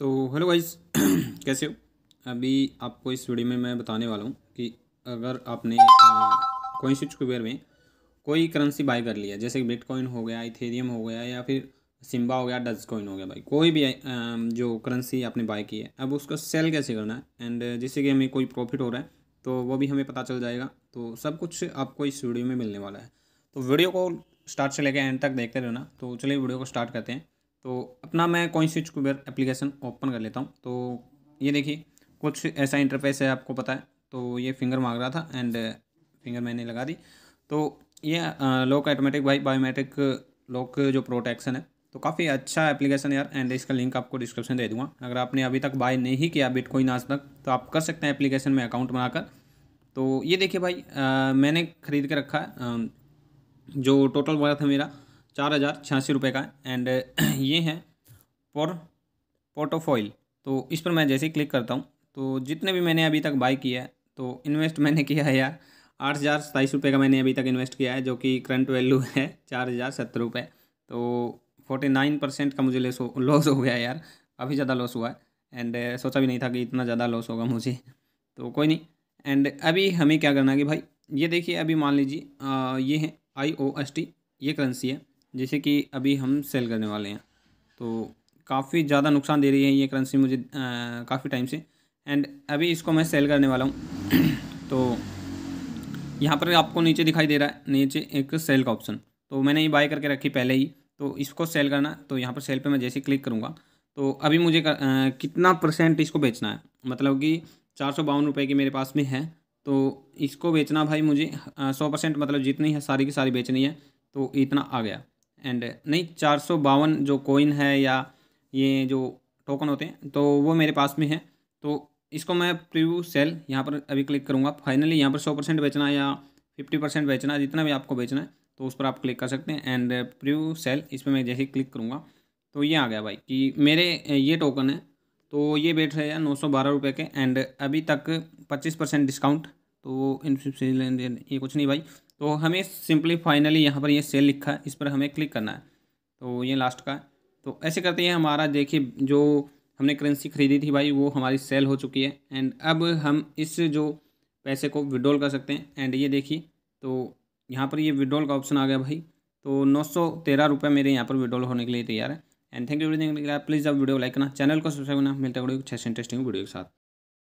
तो hello guys कैसे हो अभी आपको इस वीडियो में मैं बताने वाला हूँ कि अगर आपने कोई स्विच कुबेर में कोई करेंसी बाय कर लिया जैसे बिटकॉइन हो गया इथेरियम हो गया या फिर सिम्बा हो गया डज कॉइन हो गया भाई कोई भी जो करेंसी आपने बाय की है अब उसको सेल कैसे करना है एंड जिससे कि हमें कोई प्रॉफिट हो रहा है तो वो भी हमें पता चल जाएगा तो सब कुछ आपको इस वीडियो में मिलने वाला है तो वीडियो को स्टार्ट से लेकर एंड तक देखते रहना तो चलिए वीडियो को स्टार्ट करते हैं तो अपना मैं coin switch Kuber application open कर लेता हूँ तो ये देखिए कुछ ऐसा इंटरफेस है आपको पता है तो ये फिंगर मांग रहा था एंड फिंगर uh, मैंने लगा दी तो ये लॉक ऑटोमेटिक भाई बायोमेट्रिक लॉक जो प्रोटेक्शन है तो काफ़ी अच्छा एप्लीकेशन यार एंड इसका लिंक आपको डिस्क्रिप्शन दे दूंगा अगर आपने अभी तक बाय नहीं किया बिटकॉइन आज तक तो आप कर सकते हैं एप्लीकेशन में अकाउंट बनाकर तो ये देखिए भाई आ, uh, मैंने ख़रीद के रखा है आ, um, जो टोटल वर्थ है मेरा चार हज़ार छियासी रुपये का एंड ये है फॉर पोर्टोफॉइल तो इस पर मैं जैसे ही क्लिक करता हूँ तो जितने भी मैंने अभी तक बाई किया है तो इन्वेस्ट मैंने किया है यार आठ हज़ार सताईस रुपये का मैंने अभी तक इन्वेस्ट किया है जो कि करंट वैल्यू है चार हज़ार सत्तर रुपये तो फोर्टी नाइन परसेंट का मुझे लेस हो लॉस हो गया यार काफ़ी ज़्यादा लॉस हुआ है एंड सोचा भी नहीं था कि इतना ज़्यादा लॉस होगा मुझे तो कोई नहीं एंड अभी हमें क्या करना है कि भाई ये देखिए अभी मान लीजिए ये है आई ओ एस टी ये करेंसी है जैसे कि अभी हम सेल करने वाले हैं तो काफ़ी ज़्यादा नुकसान दे रही है ये करेंसी मुझे काफ़ी टाइम से एंड अभी इसको मैं सेल करने वाला हूँ तो यहाँ पर आपको नीचे दिखाई दे रहा है नीचे एक सेल का ऑप्शन तो मैंने ये बाय करके रखी पहले ही तो इसको सेल करना तो यहाँ पर सेल पे मैं जैसे क्लिक करूँगा तो अभी मुझे कर, आ, कितना परसेंट इसको बेचना है मतलब कि चार सौ बावन रुपये की मेरे पास में है तो इसको बेचना भाई मुझे सौ परसेंट मतलब जितनी है सारी की सारी बेचनी है तो इतना आ गया एंड नहीं चार सौ बावन जो कोइन है या ये जो टोकन होते हैं तो वो मेरे पास में है तो इसको मैं प्रीव्यू सेल यहाँ पर अभी क्लिक करूँगा फाइनली यहाँ पर सौ परसेंट बेचना या फिफ्टी परसेंट बेचना जितना भी आपको बेचना है तो उस पर आप क्लिक कर सकते हैं एंड प्रीव्यू सेल इस पर मैं जैसे क्लिक करूँगा तो ये आ गया भाई कि मेरे ये टोकन है तो ये बेच रहे हैं नौ सौ बारह रुपये के एंड अभी तक पच्चीस परसेंट डिस्काउंट तो इन ये कुछ नहीं भाई तो हमें सिंपली फाइनली यहाँ पर ये सेल लिखा है इस पर हमें क्लिक करना है तो ये लास्ट का है तो ऐसे करते हैं हमारा देखिए जो हमने करेंसी खरीदी थी भाई वो हमारी सेल हो चुकी है एंड अब हम इस जो पैसे को विड्रॉल कर सकते हैं एंड ये देखिए तो यहाँ पर ये विड्रॉल का ऑप्शन आ गया भाई तो नौ सौ तेरह रुपये मेरे यहाँ पर विड्रॉल होने के लिए तैयार है एंड थैंक यू वीडियो देखने के लिए प्लीज़ आप वीडियो लाइक करना चैनल को सब्सक्राइब करना मिलता है इंटरेस्टिंग वीडियो के साथ